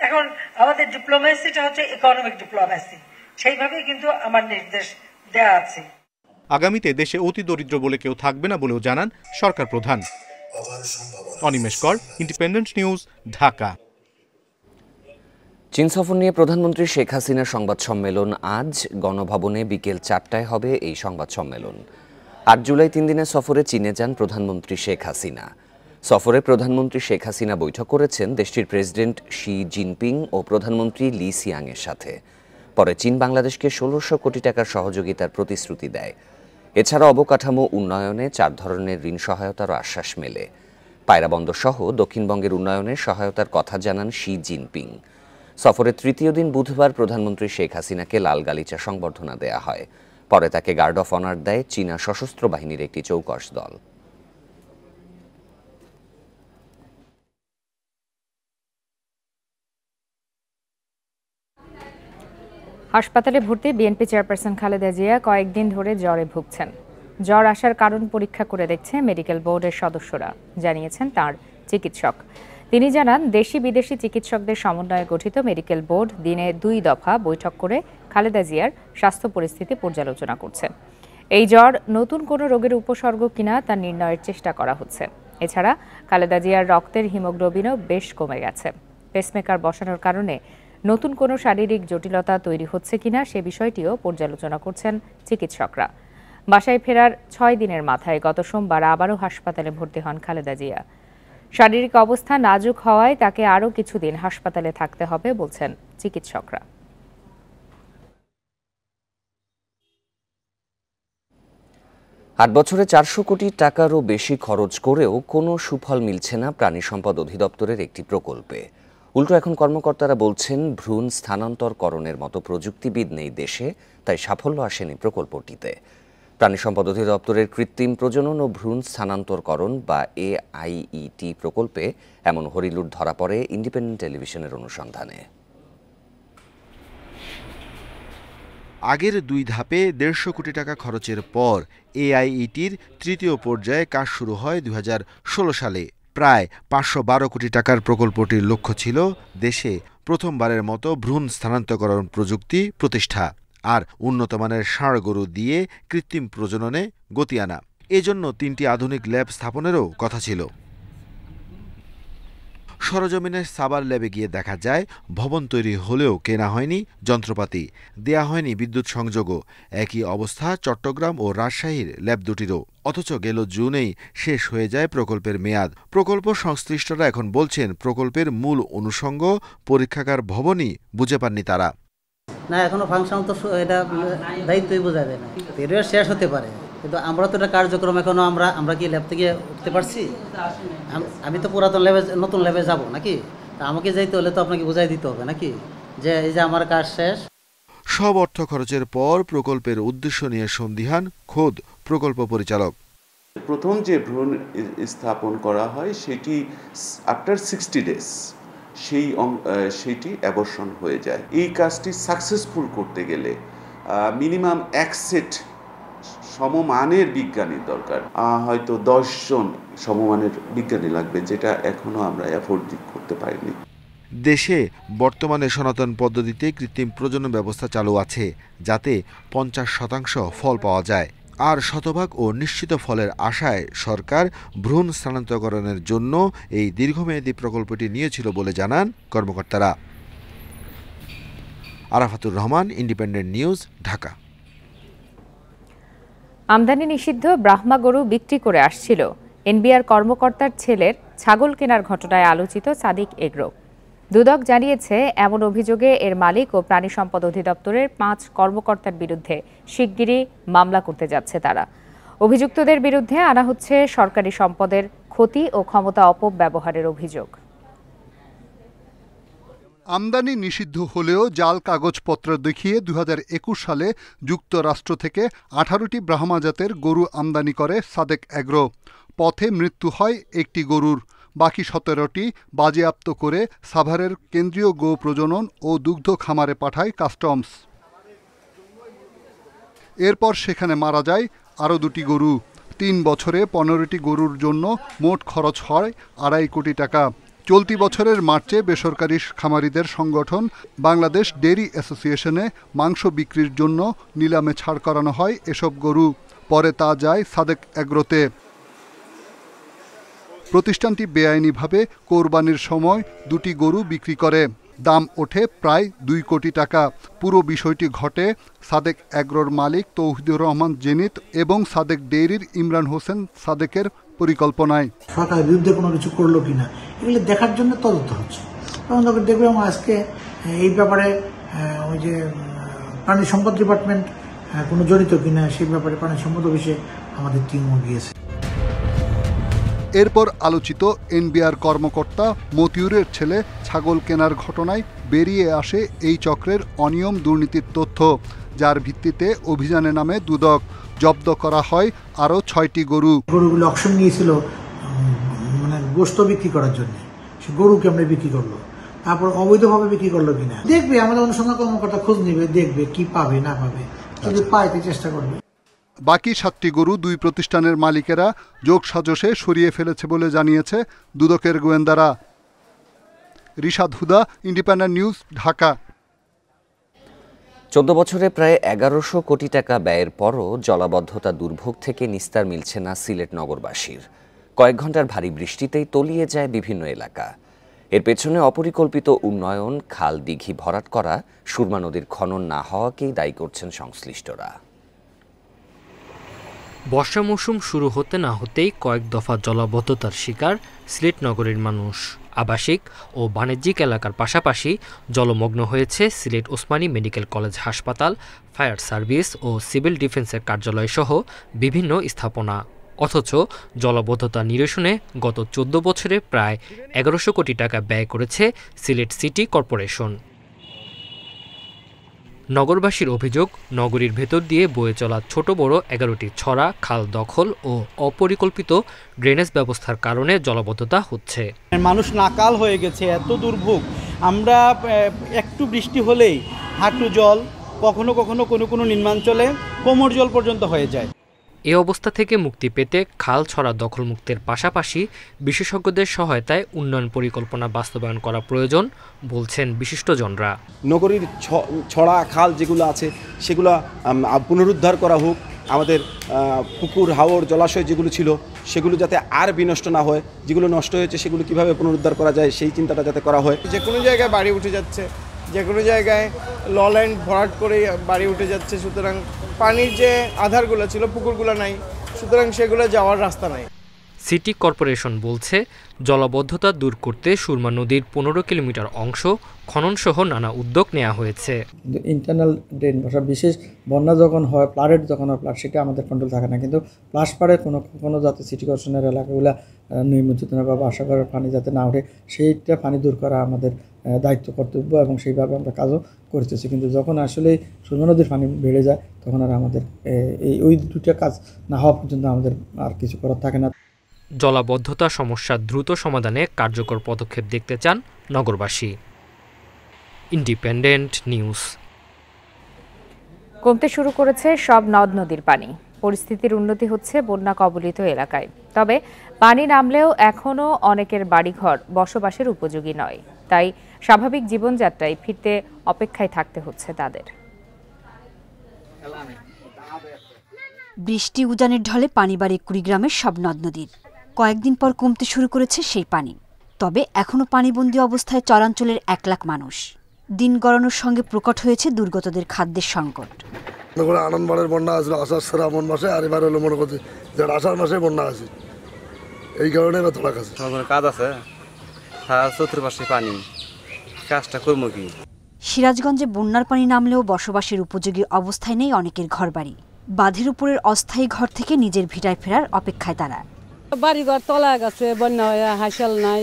এখন আমাদের ডিপ্লোমেসিটা হচ্ছে ইকোনমিক ডিপ্লোমেসি সেইভাবে কিন্তু আমার নির্দেশ দেয়া আছে আগামীতে দেশে অতি দরিদ্র বলে কেউ থাকবে না বলেও জানান সরকার প্রধান অনিমেষ কর ইন্ডিপেন্ডেন্ট নিউজ ঢাকা চীন সফর নিয়ে প্রধানমন্ত্রী শেখ হাসিনার সংবাদ সম্মেলন আজ গণভবনে বিকেল চারটায় হবে এই সংবাদ সম্মেলন আট জুলাই তিন দিনের সফরে চীনে যান প্রধানমন্ত্রী শেখ হাসিনা সফরে প্রধানমন্ত্রী শেখ হাসিনা বৈঠক করেছেন দেশটির প্রেসিডেন্ট শি জিনপিং ও প্রধানমন্ত্রী লি সিয়াং এর সাথে পরে চীন বাংলাদেশকে ষোলোশো কোটি টাকার সহযোগিতার প্রতিশ্রুতি দেয় এছাড়া অবকাঠামো উন্নয়নে চার ধরনের ঋণ সহায়তার আশ্বাস মেলে পায়রাবন্দর সহ দক্ষিণবঙ্গের উন্নয়নে সহায়তার কথা জানান শি জিনপিং সফরের তৃতীয় দিন বুধবার প্রধানমন্ত্রী শেখ হাসিনাকে লাল গালিচা সংবর্ধনা দেয়া হয় পরে তাকে গার্ড অফ অনার দেয় চীনা সশস্ত্র বাহিনীর একটি চৌকস দল হাসপাতালে ভর্তি বিএনপি চেয়ারপারসন খালেদা জিয়া কয়েকদিন ধরে জ্বরে ভুগছেন জ্বর আসার কারণ পরীক্ষা করে দেখছে মেডিকেল বোর্ডের সদস্যরা জানিয়েছেন তার চিকিৎসক তিনি জানান দেশি বিদেশি চিকিৎসকদের সমন্বয়ে গঠিত মেডিকেল বোর্ড দিনে দুই দফা বৈঠক করে খালেদা জিয়ার স্বাস্থ্য পরিস্থিতি পর্যালোচনা করছে এই জ্বর নতুন কোনো রোগের উপসর্গ কিনা তা নির্ণয়ের চেষ্টা করা হচ্ছে এছাড়া খালেদা জিয়ার রক্তের হিমোগ্লোবিনও বেশ কমে গেছে পেসমেকার বসানোর কারণে নতুন কোনো শারীরিক জটিলতা তৈরি হচ্ছে কিনা সে বিষয়টিও পর্যালোচনা করছেন চিকিৎসকরা বাসায় ফেরার ছয় দিনের মাথায় গত সোমবার আবারও হাসপাতালে ভর্তি হন খালেদা জিয়া শারীরিক অবস্থা নাজুক হওয়ায় তাকে আরও কিছুদিন হাসপাতালে থাকতে হবে বলছেন চিকিৎসকরা আট বছরে চারশো কোটি টাকারও বেশি খরচ করেও কোনো সুফল মিলছে না প্রাণী সম্পদ অধিদপ্তরের একটি প্রকল্পে উল্টো এখন কর্মকর্তারা বলছেন ভ্রূণ স্থানান্তরকরণের মতো প্রযুক্তিবিদ নেই দেশে তাই সাফল্য আসেনি প্রকল্পটিতে প্রাণী সম্পদ অধিদপ্তরের কৃত্রিম প্রজনন ও ভ্রূণ স্থানান্তরকরণ বা এআইইটি প্রকল্পে এমন হরিলুট ধরা পড়ে ইন্ডিপেন্ডেন্ট টেলিভিশনের অনুসন্ধানে আগের দুই ধাপে দেড়শো কোটি টাকা খরচের পর এআইইটির তৃতীয় পর্যায়ে কাজ শুরু হয় দু সালে প্রায় পাঁচশো বারো কোটি টাকার প্রকল্পটির লক্ষ্য ছিল দেশে প্রথমবারের মতো ভ্রূণ স্থানান্তরকরণ প্রযুক্তি প্রতিষ্ঠা আর উন্নতমানের ষাঁড় গরু দিয়ে কৃত্রিম প্রজননে গতি আনা এজন্য তিনটি আধুনিক ল্যাব স্থাপনেরও কথা ছিল সরজমিনের সাবার ল্যাবে গিয়ে দেখা যায় ভবন তৈরি হলেও কেনা হয়নি যন্ত্রপাতি দেয়া হয়নি বিদ্যুৎ সংযোগও একই অবস্থা চট্টগ্রাম ও রাজশাহীর ল্যাব দুটিরও অথচ গেল জুনেই শেষ হয়ে যায় প্রকল্পের মেয়াদ প্রকল্প সংশ্লিষ্টরা এখন বলছেন প্রকল্পের মূল অনুষঙ্গ পরীক্ষাগার ভবনই বুঝে পাননি তারা না এখনো ফাংশন তো এটা দায়িত্বই বোঝা যায় না পিরিয়ড শেষ হতে পারে কিন্তু আমরা তো এটা কার্যক্রম এখনো আমরা আমরা কি ল্যাব থেকে উঠতে পারছি আমি তো পুরাতন ল্যাবে নতুন ল্যাবে যাব নাকি তা আমাকে যাইতে হলে তো আপনাকে বোঝাই দিতে হবে নাকি যে এই যে আমার কাজ শেষ সব অর্থ খরচের পর প্রকল্পের উদ্দেশ্য নিয়ে সন্ধিহান খোদ প্রকল্প পরিচালক প্রথম যে ভ্রণ স্থাপন করা হয় সেটি আফটার সিক্সটি ডেজ সেই অং সেইটি অ্যাবর্ষণ হয়ে যায় এই কাজটি সাকসেসফুল করতে গেলে মিনিমাম এক সেট সমমানের বিজ্ঞানীর দরকার হয়তো দশজন সমমানের বিজ্ঞানী লাগবে যেটা এখনও আমরা অ্যাফোর্ড করতে পারিনি দেশে বর্তমানে সনাতন পদ্ধতিতে কৃত্রিম প্রজনন ব্যবস্থা চালু আছে যাতে পঞ্চাশ শতাংশ ফল পাওয়া যায় আর শতভাগ ও নিশ্চিত ফলের আশায় সরকার ভ্রূণ স্থানান্তরকরণের জন্য এই দীর্ঘমেয়াদী প্রকল্পটি নিয়েছিল বলে জানান কর্মকর্তারা আরাফাতুর রহমান ইন্ডিপেন্ডেন্ট নিউজ ঢাকা আমদানি নিষিদ্ধ ব্রাহ্মা গরু বিক্রি করে আসছিল এনবিআর কর্মকর্তার ছেলের ছাগল কেনার ঘটনায় আলোচিত সাদিক এগ্রো দুদক জানিয়েছে এমন অভিযোগে এর মালিক ও প্রাণী সম্পদ অধিদপ্তরের পাঁচ কর্মকর্তার বিরুদ্ধে শিগগিরই মামলা করতে যাচ্ছে তারা অভিযুক্তদের বিরুদ্ধে আনা হচ্ছে সরকারি সম্পদের ক্ষতি ও ক্ষমতা অপব্যবহারের অভিযোগ আমদানি নিষিদ্ধ হলেও জাল কাগজপত্র দেখিয়ে দু সালে যুক্তরাষ্ট্র থেকে আঠারোটি ব্রাহ্মাজাতের জাতের গরু আমদানি করে সাদেক অ্যাগ্রো পথে মৃত্যু হয় একটি গরুর বাকি সতেরোটি বাজেয়াপ্ত করে সাভারের কেন্দ্রীয় গো প্রজনন ও দুগ্ধ খামারে পাঠায় কাস্টমস এরপর সেখানে মারা যায় আরও দুটি গরু তিন বছরে পনেরোটি গরুর জন্য মোট খরচ হয় আড়াই কোটি টাকা চলতি বছরের মার্চে বেসরকারি খামারিদের সংগঠন বাংলাদেশ ডেরি অ্যাসোসিয়েশনে মাংস বিক্রির জন্য নিলামে ছাড় করানো হয় এসব গরু পরে তা যায় সাদেক অ্যাগ্রোতে প্রতিষ্ঠানটি বেআইনিভাবে কোরবানির সময় দুটি গরু বিক্রি করে দাম ওঠে প্রায় দুই কোটি টাকা পুরো বিষয়টি ঘটে সাদেক অ্যাগ্রোর মালিক তৌহিদুর রহমান জেনিত এবং সাদেক ডেইরির ইমরান হোসেন সাদেকের পরিকল্পনায় সরকারের বিরুদ্ধে কোনো কিছু করলো কিনা এগুলো দেখার জন্য তদন্ত হচ্ছে এবং তখন দেখলাম আজকে এই ব্যাপারে ওই যে প্রাণী সম্পদ ডিপার্টমেন্ট কোনো জড়িত কিনা সেই ব্যাপারে প্রাণী সম্পদ অফিসে আমাদের টিমও গিয়েছে এরপর আলোচিত এনবিআর কর্মকর্তা মতিউরের ছেলে ছাগল কেনার ঘটনায় বেরিয়ে আসে এই চক্রের অনিয়ম দুর্নীতির তথ্য যার ভিত্তিতে অভিযানে নামে দুদক জব্দ করা হয় আরও ছয়টি গরু গরুগুলো অপশন নিয়েছিল মানে গোস্ত বিক্রি করার জন্য সে গরুকে আমরা বিক্রি করলো তারপর অবৈধভাবে বিক্রি করলো কিনা দেখবে আমাদের অনুসন্ধান কর্মকর্তা খোঁজ নেবে দেখবে কি পাবে না পাবে কিন্তু আচ্ছা। পাইতে চেষ্টা করবে বাকি সাতটি গরু দুই প্রতিষ্ঠানের মালিকেরা যোগসাজশে সরিয়ে ফেলেছে বলে জানিয়েছে দুদকের গোয়েন্দারা রিশাদ হুদা ইন্ডিপেন্ডেন্ট নিউজ ঢাকা চোদ্দ বছরে প্রায় এগারোশো কোটি টাকা ব্যয়ের পরও জলাবদ্ধতা দুর্ভোগ থেকে নিস্তার মিলছে না সিলেট নগরবাসীর কয়েক ঘন্টার ভারী বৃষ্টিতেই তলিয়ে যায় বিভিন্ন এলাকা এর পেছনে অপরিকল্পিত উন্নয়ন খাল দিঘি ভরাট করা সুরমা নদীর খনন না হওয়াকেই দায়ী করছেন সংশ্লিষ্টরা বর্ষা মৌসুম শুরু হতে না হতেই কয়েক দফা জলাবদ্ধতার শিকার সিলেট নগরের মানুষ আবাসিক ও বাণিজ্যিক এলাকার পাশাপাশি জলমগ্ন হয়েছে সিলেট ওসমানী মেডিকেল কলেজ হাসপাতাল ফায়ার সার্ভিস ও সিভিল ডিফেন্সের কার্যালয়সহ বিভিন্ন স্থাপনা অথচ জলবদ্ধতা নিরসনে গত চোদ্দ বছরে প্রায় এগারোশো কোটি টাকা ব্যয় করেছে সিলেট সিটি কর্পোরেশন নগরবাসীর অভিযোগ নগরীর ভেতর দিয়ে বয়ে চলা ছোট বড় এগারোটি ছড়া খাল দখল ও অপরিকল্পিত ড্রেনেজ ব্যবস্থার কারণে জলবদ্ধতা হচ্ছে মানুষ নাকাল হয়ে গেছে এত দুর্ভোগ আমরা একটু বৃষ্টি হলেই হাঁটু জল কখনো কখনো কোনো কোনো নির্মাঞ্চলে কোমর জল পর্যন্ত হয়ে যায় এ অবস্থা থেকে মুক্তি পেতে খাল ছড়া দখলমুক্তের পাশাপাশি বিশেষজ্ঞদের সহায়তায় উন্নয়ন পরিকল্পনা বাস্তবায়ন করা প্রয়োজন বলছেন বিশিষ্টজনরা নগরীর ছড়া খাল যেগুলো আছে সেগুলো পুনরুদ্ধার করা হোক আমাদের পুকুর হাওড় জলাশয় যেগুলো ছিল সেগুলো যাতে আর বিনষ্ট না হয় যেগুলো নষ্ট হয়েছে সেগুলো কিভাবে পুনরুদ্ধার করা যায় সেই চিন্তাটা যাতে করা হয় যে কোনো জায়গায় বাড়ি উঠে যাচ্ছে যে কোনো জায়গায় ল ল্যান্ড ভরাট করে বাড়ি উঠে যাচ্ছে সুতরাং পানির যে আধারগুলো ছিল পুকুরগুলো নাই সুতরাং সেগুলো যাওয়ার রাস্তা নাই সিটি কর্পোরেশন বলছে জলবদ্ধতা দূর করতে সুরমা নদীর পনেরো কিলোমিটার অংশ খননসহ নানা উদ্যোগ নেওয়া হয়েছে ইন্টারনাল ড্রেন বসা বিশেষ বন্যা যখন হয় প্লারেট যখন হয় প্লাট সেটা আমাদের কন্ট্রোল থাকে না কিন্তু প্লাস পাড়ে কোনো কোনো যাতে সিটি কর্পোরেশনের এলাকাগুলো নির্মিত না বা আশা করার পানি যাতে না ওঠে সেইটা পানি দূর করা আমাদের দায়িত্ব কর্তব্য এবং সেইভাবে আমরা কাজও করতেছি কিন্তু যখন আসলে সুরমা নদীর পানি বেড়ে যায় তখন আর আমাদের এই ওই দুটা কাজ না হওয়া পর্যন্ত আমাদের আর কিছু করার থাকে না জলাবদ্ধতা সমস্যা দ্রুত সমাধানে কার্যকর পদক্ষেপ দেখতে চান নগরবাসী ইন্ডিপেন্ডেন্ট নিউজ কমতে শুরু করেছে সব নদ নদীর পানি পরিস্থিতির উন্নতি হচ্ছে বন্যা কবলিত এলাকায় তবে পানি নামলেও এখনও অনেকের বাড়িঘর বসবাসের উপযোগী নয় তাই স্বাভাবিক জীবনযাত্রায় ফিরতে অপেক্ষায় থাকতে হচ্ছে তাদের বৃষ্টি উজানের ঢলে পানি বাড়ে কুড়িগ্রামের সব নদ নদীর কয়েকদিন পর কমতে শুরু করেছে সেই পানি তবে এখনও পানিবন্দী অবস্থায় চরাঞ্চলের এক লাখ মানুষ দিন গড়ানোর সঙ্গে প্রকট হয়েছে দুর্গতদের খাদ্যের সংকট আনন্দবাড়ের বন্যা আসলো আষাঢ় শ্রাবণ মাসে আর এবার হলো মনে করছে যে আষাঢ় মাসে বন্যা আছে এই কারণে এবার তোলা কাছে কাজ আছে হ্যাঁ, চতুর্পাশে পানি কাজটা করবো কি সিরাজগঞ্জে বন্যার পানি নামলেও বসবাসের উপযোগী অবস্থায় নেই অনেকের ঘরবাড়ি বাঁধের উপরের অস্থায়ী ঘর থেকে নিজের ভিটায় ফেরার অপেক্ষায় তারা বাড়িঘর তলা গেছে বন্যা হয়ে হাসাল নাই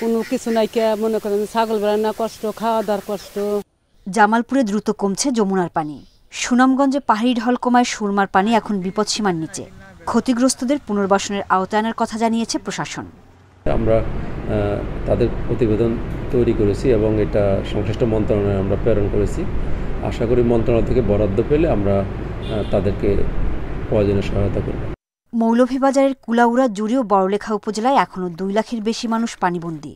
কোনো কিছু নাই কে মনে করেন ছাগল না কষ্ট খাওয়া দাওয়ার কষ্ট জামালপুরে দ্রুত কমছে যমুনার পানি সুনামগঞ্জে পাহাড়ি ঢল কমায় সুরমার পানি এখন বিপদসীমার নিচে ক্ষতিগ্রস্তদের পুনর্বাসনের আওতায় আনার কথা জানিয়েছে প্রশাসন আমরা তাদের প্রতিবেদন তৈরি করেছি এবং এটা সংশ্লিষ্ট মন্ত্রণালয়ে আমরা প্রেরণ করেছি আশা করি মন্ত্রণালয় থেকে বরাদ্দ পেলে আমরা তাদেরকে প্রয়োজনীয় সহায়তা করব মৌলভীবাজারের কুলাউড়া জুড়েও বড়লেখা উপজেলায় এখনও দুই লাখের বেশি মানুষ পানিবন্দী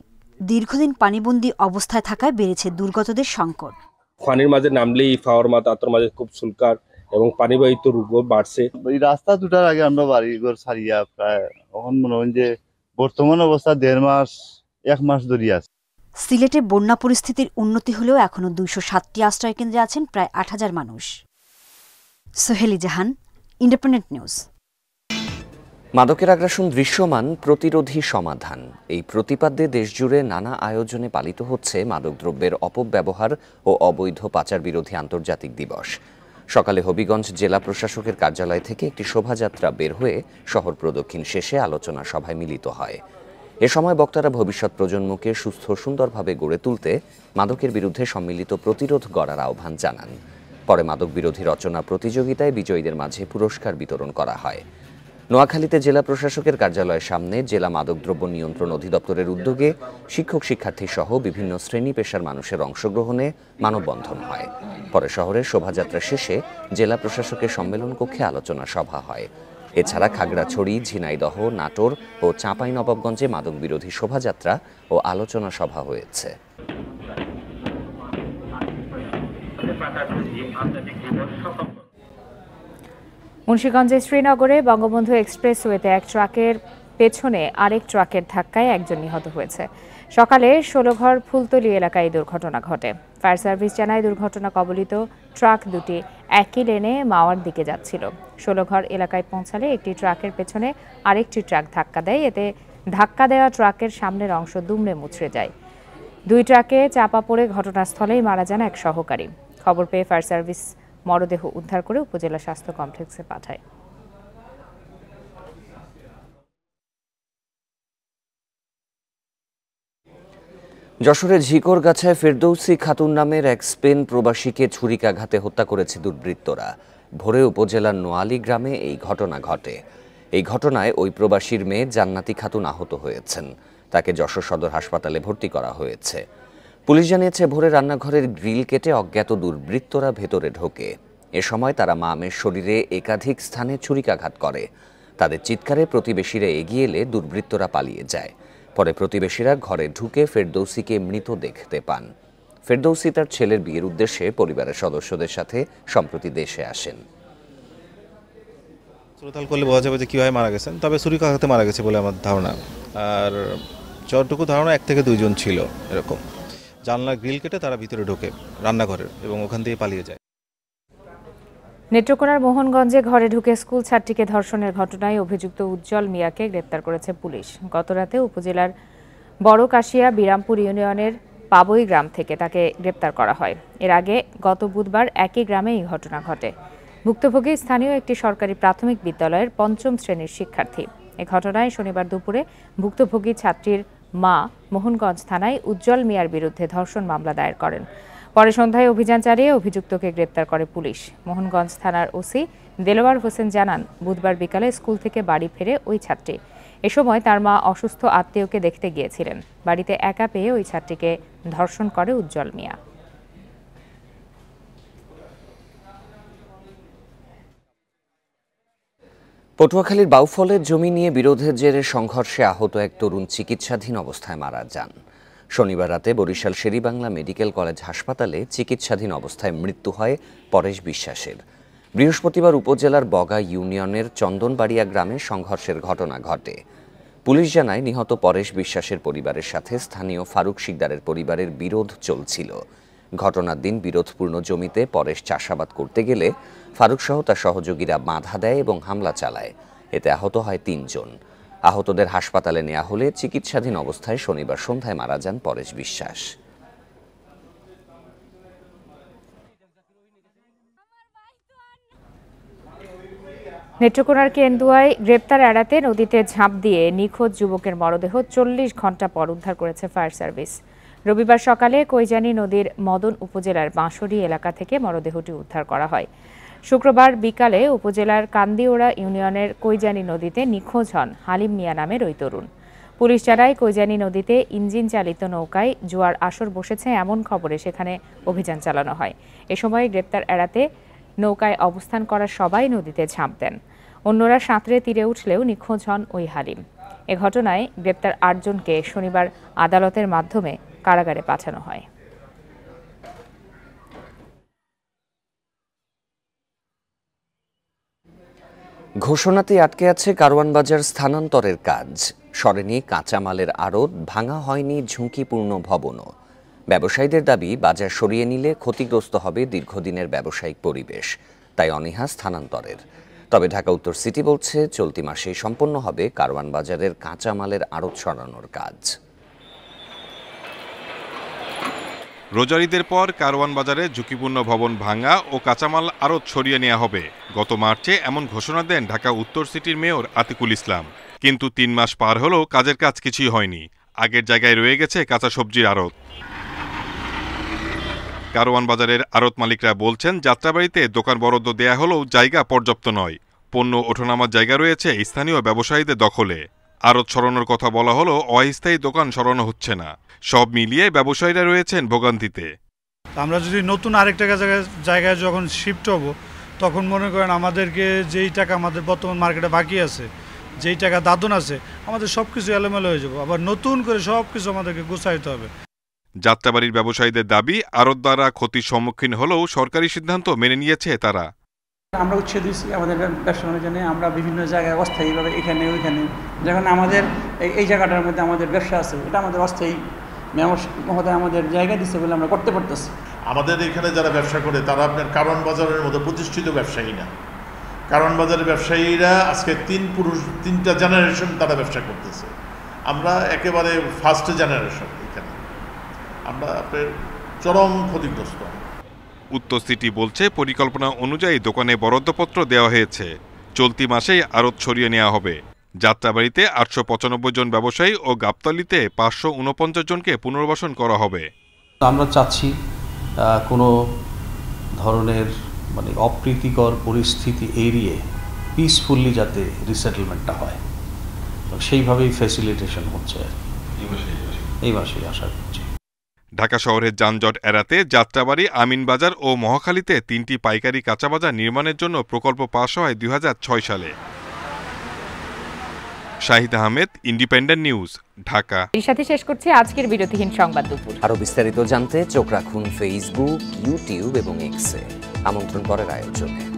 দীর্ঘদিন পানিবন্দী অবস্থায় থাকায় বেড়েছে দুর্গতদের সংকট খানির মাঝে নামলেই ফাওয়ার মাত তাঁতর মাঝে খুব সুলকার এবং পানিবাহিত রোগ বাড়ছে এই রাস্তা দুটার আগে আমরা বাড়ি ঘর ছাড়িয়া প্রায় এখন মনে হয় যে বর্তমান অবস্থা দেড় মাস এক মাস ধরিয়ে আছে সিলেটে বন্যা পরিস্থিতির উন্নতি হলেও এখনও দুইশো সাতটি আশ্রয়কেন্দ্রে আছেন প্রায় আট হাজার মানুষ সোহেলি জাহান ইন্ডিপেন্ডেন্ট নিউজ মাদকের আগ্রাসন দৃশ্যমান প্রতিরোধী সমাধান এই প্রতিপাদ্যে দেশজুড়ে নানা আয়োজনে পালিত হচ্ছে মাদকদ্রব্যের অপব্যবহার ও অবৈধ পাচার বিরোধী আন্তর্জাতিক দিবস সকালে হবিগঞ্জ জেলা প্রশাসকের কার্যালয় থেকে একটি শোভাযাত্রা বের হয়ে শহর প্রদক্ষিণ শেষে আলোচনা সভায় মিলিত হয় এ সময় বক্তারা ভবিষ্যৎ প্রজন্মকে সুস্থ সুন্দরভাবে গড়ে তুলতে মাদকের বিরুদ্ধে সম্মিলিত প্রতিরোধ গড়ার আহ্বান জানান পরে মাদক বিরোধী রচনা প্রতিযোগিতায় বিজয়ীদের মাঝে পুরস্কার বিতরণ করা হয় নোয়াখালীতে জেলা প্রশাসকের কার্যালয়ের সামনে জেলা মাদকদ্রব্য নিয়ন্ত্রণ অধিদপ্তরের উদ্যোগে শিক্ষক শিক্ষার্থী সহ বিভিন্ন শ্রেণী পেশার মানুষের অংশগ্রহণে মানববন্ধন হয় পরে শহরের শোভাযাত্রা শেষে জেলা প্রশাসকের সম্মেলন কক্ষে আলোচনা সভা হয় এছাড়া খাগড়াছড়ি ঝিনাইদহ নাটোর ও চাঁপাই নবাবগঞ্জে মাদক বিরোধী শোভাযাত্রা ও আলোচনা সভা হয়েছে মুন্সীগঞ্জের শ্রীনগরে বঙ্গবন্ধু এক্সপ্রেসওয়েতে এক ট্রাকের পেছনে আরেক ট্রাকের ধাক্কায় একজন নিহত হয়েছে সকালে ষোলঘর ফুলতলি এলাকায় এই দুর্ঘটনা ঘটে ফায়ার সার্ভিস জানায় দুর্ঘটনা কবলিত ট্রাক দুটি একই লেনে মাওয়ার দিকে যাচ্ছিল ষোলঘর এলাকায় পৌঁছালে একটি ট্রাকের পেছনে আরেকটি ট্রাক ধাক্কা দেয় এতে ধাক্কা দেওয়া ট্রাকের সামনের অংশ দুমড়ে মুচড়ে যায় দুই ট্রাকে চাপা পড়ে ঘটনাস্থলেই মারা যান এক সহকারী খবর পেয়ে ফায়ার সার্ভিস মরদেহ উদ্ধার করে উপজেলা স্বাস্থ্য কমপ্লেক্সে পাঠায় যশোরের ঝিকরগাছায় ফেরদৌসি খাতুন নামের এক স্পেন প্রবাসীকে ছুরিকাঘাতে হত্যা করেছে দুর্বৃত্তরা ভোরে উপজেলার নোয়ালি গ্রামে এই ঘটনা ঘটে এই ঘটনায় ওই প্রবাসীর মেয়ে জান্নাতি খাতুন আহত হয়েছেন তাকে যশোর সদর হাসপাতালে ভর্তি করা হয়েছে পুলিশ জানিয়েছে ভোরে রান্নাঘরের গ্রিল কেটে অজ্ঞাত দুর্বৃত্তরা ভেতরে ঢোকে এ সময় তারা মা আমের শরীরে একাধিক স্থানে ছুরিকাঘাত করে তাদের চিৎকারে প্রতিবেশীরা এগিয়ে এলে দুর্বৃত্তরা পালিয়ে যায় পরে প্রতিবেশীরা ঘরে ঢুকে ফেরদৌসিকে মৃত দেখতে পান ফেরদৌসি তার ছেলের বিয়ের উদ্দেশ্যে পরিবারের সদস্যদের সাথে সম্প্রতি দেশে আসেন শ্রোতাল করলে বোঝা যাবে যে কীভাবে মারা গেছেন তবে ছুরিকাঘাতে মারা গেছে বলে আমার ধারণা আর যতটুকু ধারণা এক থেকে দুইজন ছিল এরকম জানলা গ্রিল কেটে তারা ভিতরে ঢোকে রান্নাঘরের এবং ওখান থেকে পালিয়ে যায় নেত্রকোনার মোহনগঞ্জে ঘরে ঢুকে স্কুল ছাত্রীকে ধর্ষণের ঘটনায় অভিযুক্ত উজ্জ্বল মিয়াকে গ্রেপ্তার করেছে পুলিশ গতরাতে উপজেলার বড় কাশিয়া বিরামপুর ইউনিয়নের পাবই গ্রাম থেকে তাকে গ্রেপ্তার করা হয় এর আগে গত বুধবার একই গ্রামে এই ঘটনা ঘটে ভুক্তভোগী স্থানীয় একটি সরকারি প্রাথমিক বিদ্যালয়ের পঞ্চম শ্রেণীর শিক্ষার্থী এ ঘটনায় শনিবার দুপুরে ভুক্তভোগী ছাত্রীর মা মোহনগঞ্জ থানায় উজ্জ্বল মিয়ার বিরুদ্ধে ধর্ষণ মামলা দায়ের করেন পরে সন্ধ্যায় অভিযান চালিয়ে অভিযুক্তকে গ্রেপ্তার করে পুলিশ মোহনগঞ্জ থানার ওসি দেলোয়ার হোসেন জানান বুধবার বিকালে স্কুল থেকে বাড়ি ফেরে ওই ছাত্রী এ সময় তার মা অসুস্থ আত্মীয়কে দেখতে গিয়েছিলেন বাড়িতে একা পেয়ে ওই ছাত্রীকে ধর্ষণ করে উজ্জ্বল মিয়া পটুয়াখালীর বাউফলের জমি নিয়ে বিরোধের জেরে সংঘর্ষে আহত এক তরুণ চিকিৎসাধীন অবস্থায় মারা যান শনিবার রাতে বরিশাল শেরিবাংলা মেডিকেল কলেজ হাসপাতালে চিকিৎসাধীন অবস্থায় মৃত্যু হয় পরেশ বিশ্বাসের বৃহস্পতিবার উপজেলার বগা ইউনিয়নের চন্দনবাড়িয়া গ্রামে সংঘর্ষের ঘটনা ঘটে পুলিশ জানায় নিহত পরেশ বিশ্বাসের পরিবারের সাথে স্থানীয় ফারুক শিকদারের পরিবারের বিরোধ চলছিল ঘটনার দিন বিরোধপূর্ণ জমিতে পরেশ চাষাবাদ করতে গেলে ফারুক সহ তার সহযোগীরা বাধা দেয় এবং হামলা চালায় এতে আহত হয় তিনজন আহতদের হাসপাতালে নেওয়া হলে চিকিৎসাধীন অবস্থায় শনিবার সন্ধ্যায় মারা যান পরেশ বিশ্বাস নেত্রকোনার কেন্দুয়ায় গ্রেপ্তার এড়াতে নদীতে ঝাঁপ দিয়ে নিখোঁজ যুবকের মরদেহ চল্লিশ ঘন্টা পর উদ্ধার করেছে ফায়ার সার্ভিস রবিবার সকালে কৈজানি নদীর মদন উপজেলার বাঁশরি এলাকা থেকে মরদেহটি উদ্ধার করা হয় শুক্রবার বিকালে উপজেলার কান্দিওড়া ইউনিয়নের কৈজানি নদীতে নিখোঁজ হন হালিম মিয়া নামের ওই তরুণ পুলিশ জানায় কৈজানি নদীতে ইঞ্জিন চালিত নৌকায় জোয়ার আসর বসেছে এমন খবরে সেখানে অভিযান চালানো হয় এ সময় গ্রেপ্তার এড়াতে নৌকায় অবস্থান করা সবাই নদীতে ঝাঁপ দেন অন্যরা সাঁতরে তীরে উঠলেও নিখোঁজ হন ওই হালিম এ ঘটনায় গ্রেপ্তার আটজনকে শনিবার আদালতের মাধ্যমে কারাগারে পাঠানো হয় ঘোষণাতে আটকে আছে কারওয়ানবাজার স্থানান্তরের কাজ সরেনি কাঁচামালের আড়ত ভাঙা হয়নি ঝুঁকিপূর্ণ ভবনও ব্যবসায়ীদের দাবি বাজার সরিয়ে নিলে ক্ষতিগ্রস্ত হবে দীর্ঘদিনের ব্যবসায়িক পরিবেশ তাই অনীহা স্থানান্তরের তবে ঢাকা উত্তর সিটি বলছে চলতি মাসেই সম্পন্ন হবে কারওয়ান বাজারের কাঁচামালের আড়ত সরানোর কাজ রোজারিদের পর কারওয়ান বাজারে ঝুঁকিপূর্ণ ভবন ভাঙা ও কাঁচামাল আরও ছড়িয়ে নেওয়া হবে গত মার্চে এমন ঘোষণা দেন ঢাকা উত্তর সিটির মেয়র আতিকুল ইসলাম কিন্তু তিন মাস পার হলেও কাজের কাজ কিছুই হয়নি আগের জায়গায় রয়ে গেছে কাঁচা সবজির আড়ত কারওয়ান বাজারের আড়ত মালিকরা বলছেন যাত্রাবাড়িতে দোকান বরাদ্দ দেয়া হলেও জায়গা পর্যাপ্ত নয় পণ্য ওঠানামার জায়গা রয়েছে স্থানীয় ব্যবসায়ীদের দখলে আরত সরানোর কথা বলা হলো অস্থায়ী দোকান সরানো হচ্ছে না সব মিলিয়ে ব্যবসায়ীরা রয়েছেন ভোগান্তিতে আমরা যদি নতুন আরেকটা জায়গায় জায়গায় যখন শিফট হব তখন মনে করেন আমাদেরকে যেই টাকা আমাদের বর্তমান মার্কেটে বাকি আছে যেই টাকা দাদন আছে আমাদের সব কিছু এলোমেলো হয়ে যাবো আবার নতুন করে সব কিছু আমাদেরকে গোছাইতে হবে যাত্রাবাড়ির ব্যবসায়ীদের দাবি আরত দ্বারা ক্ষতির সম্মুখীন হলেও সরকারি সিদ্ধান্ত মেনে নিয়েছে তারা আমরা উচ্ছেদ দিয়েছি আমাদের ব্যবসা বাণিজ্য আমরা বিভিন্ন জায়গায় অস্থায়ীভাবে এখানে ওইখানে যখন আমাদের এই জায়গাটার মধ্যে আমাদের ব্যবসা আছে এটা আমাদের অস্থায়ী মেয়র মহোদয় আমাদের জায়গা দিচ্ছে বলে আমরা করতে পারতেছি আমাদের এখানে যারা ব্যবসা করে তারা আপনার কারণ বাজারের মতো প্রতিষ্ঠিত ব্যবসায়ী না কারণ বাজারের ব্যবসায়ীরা আজকে তিন পুরুষ তিনটা জেনারেশন তারা ব্যবসা করতেছে আমরা একেবারে ফার্স্ট জেনারেশন এখানে আমরা আপনার চরম ক্ষতিগ্রস্ত উত্তর সিটি বলছে পরিকল্পনা অনুযায়ী দোকানে বরাদ্দপত্র দেওয়া হয়েছে চলতি মাসেই আড়ত সরিয়ে নেওয়া হবে যাত্রাবাড়িতে আটশো পঁচানব্বই জন ব্যবসায়ী ও গাবতলিতে পাঁচশো উনপঞ্চাশ জনকে পুনর্বাসন করা হবে আমরা চাচ্ছি কোনো ধরনের মানে অপ্রীতিকর পরিস্থিতি এড়িয়ে পিসফুললি যাতে রিসেটেলমেন্টটা হয় সেইভাবেই ফ্যাসিলিটেশন হচ্ছে এই মাসেই আশা করছি ঢাকা শহরের যানজট এড়াতে যাত্রাবাড়ি আমিনবাজার ও মহাখালীতে তিনটি পাইকারি কাঁচাবাজার নির্মাণের জন্য প্রকল্প পাশ হয় দুই সালে শাহিদ আহমেদ ইন্ডিপেন্ডেন্ট নিউজ ঢাকা এর সাথে শেষ করছি আজকের বিরতিহীন সংবাদ দুপুর আরো বিস্তারিত জানতে চোখ রাখুন ফেসবুক ইউটিউব এবং এক্সে আমন্ত্রণ করার আয়োজনে